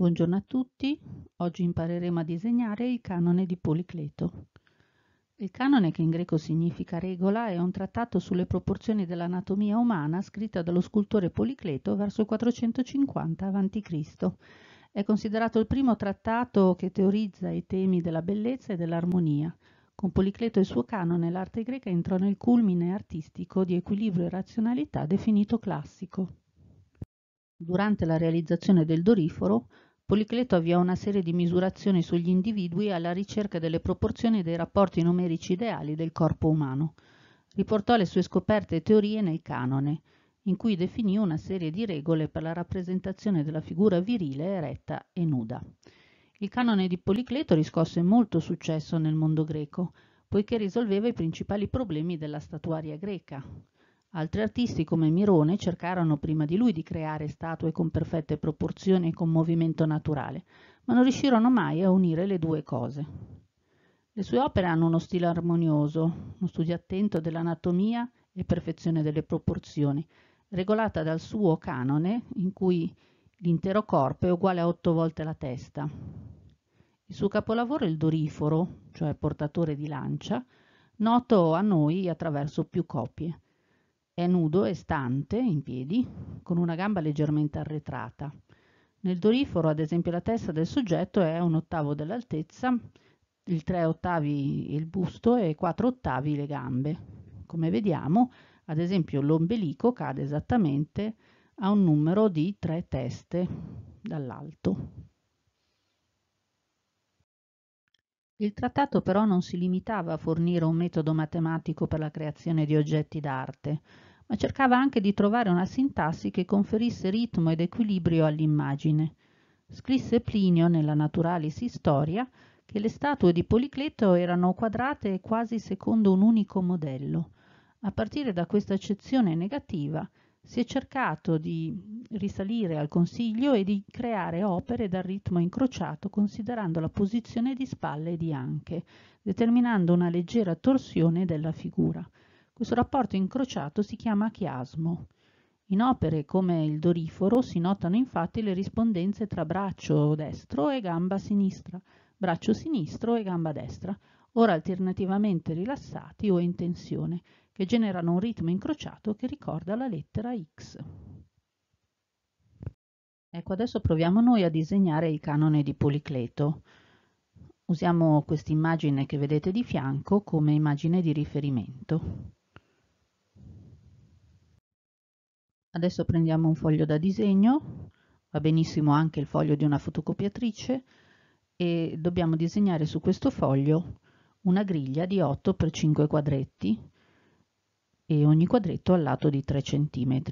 Buongiorno a tutti, oggi impareremo a disegnare il canone di Policleto. Il canone, che in greco significa regola, è un trattato sulle proporzioni dell'anatomia umana scritto dallo scultore Policleto verso il 450 a.C. È considerato il primo trattato che teorizza i temi della bellezza e dell'armonia. Con Policleto e il suo canone l'arte greca entrò nel culmine artistico di equilibrio e razionalità definito classico. Durante la realizzazione del Doriforo, Policleto avviò una serie di misurazioni sugli individui alla ricerca delle proporzioni dei rapporti numerici ideali del corpo umano. Riportò le sue scoperte e teorie nel canone, in cui definì una serie di regole per la rappresentazione della figura virile eretta e nuda. Il canone di Policleto riscosse molto successo nel mondo greco, poiché risolveva i principali problemi della statuaria greca. Altri artisti come Mirone cercarono prima di lui di creare statue con perfette proporzioni e con movimento naturale, ma non riuscirono mai a unire le due cose. Le sue opere hanno uno stile armonioso, uno studio attento dell'anatomia e perfezione delle proporzioni, regolata dal suo canone in cui l'intero corpo è uguale a otto volte la testa. Il suo capolavoro è il doriforo, cioè portatore di lancia, noto a noi attraverso più copie. È nudo e stante in piedi, con una gamba leggermente arretrata. Nel doriforo, ad esempio, la testa del soggetto è un ottavo dell'altezza, il 3 ottavi il busto e 4 ottavi le gambe. Come vediamo, ad esempio, l'ombelico cade esattamente a un numero di tre teste dall'alto. Il trattato però non si limitava a fornire un metodo matematico per la creazione di oggetti d'arte, ma cercava anche di trovare una sintassi che conferisse ritmo ed equilibrio all'immagine. Scrisse Plinio nella Naturalis Historia che le statue di Policleto erano quadrate quasi secondo un unico modello. A partire da questa accezione negativa si è cercato di risalire al Consiglio e di creare opere dal ritmo incrociato considerando la posizione di spalle e di anche, determinando una leggera torsione della figura. Questo rapporto incrociato si chiama chiasmo. In opere come il doriforo si notano infatti le rispondenze tra braccio destro e gamba sinistra, braccio sinistro e gamba destra, ora alternativamente rilassati o in tensione, che generano un ritmo incrociato che ricorda la lettera X. Ecco, adesso proviamo noi a disegnare il canone di Policleto. Usiamo quest'immagine che vedete di fianco come immagine di riferimento. Adesso prendiamo un foglio da disegno, va benissimo anche il foglio di una fotocopiatrice e dobbiamo disegnare su questo foglio una griglia di 8 x 5 quadretti e ogni quadretto al lato di 3 cm.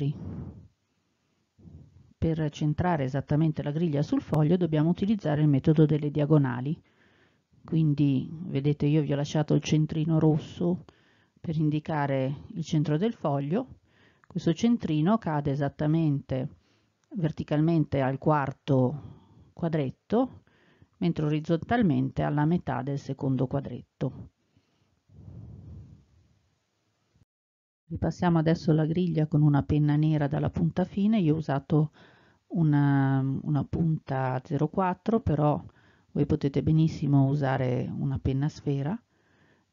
Per centrare esattamente la griglia sul foglio dobbiamo utilizzare il metodo delle diagonali. Quindi vedete io vi ho lasciato il centrino rosso per indicare il centro del foglio questo centrino cade esattamente verticalmente al quarto quadretto, mentre orizzontalmente alla metà del secondo quadretto. Ripassiamo adesso la griglia con una penna nera dalla punta fine, io ho usato una, una punta 04 però voi potete benissimo usare una penna sfera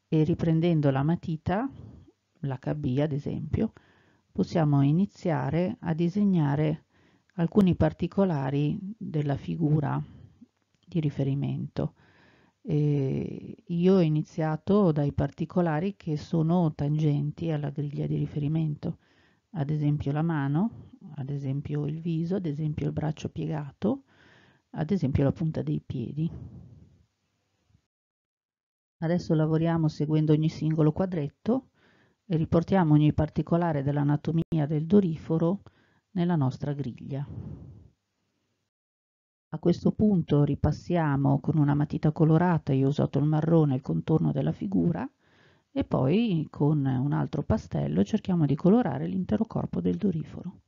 e riprendendo la matita, la KB ad esempio, possiamo iniziare a disegnare alcuni particolari della figura di riferimento. E io ho iniziato dai particolari che sono tangenti alla griglia di riferimento, ad esempio la mano, ad esempio il viso, ad esempio il braccio piegato, ad esempio la punta dei piedi. Adesso lavoriamo seguendo ogni singolo quadretto e riportiamo ogni particolare dell'anatomia del doriforo nella nostra griglia. A questo punto ripassiamo con una matita colorata, io ho usato il marrone, il contorno della figura e poi con un altro pastello cerchiamo di colorare l'intero corpo del doriforo.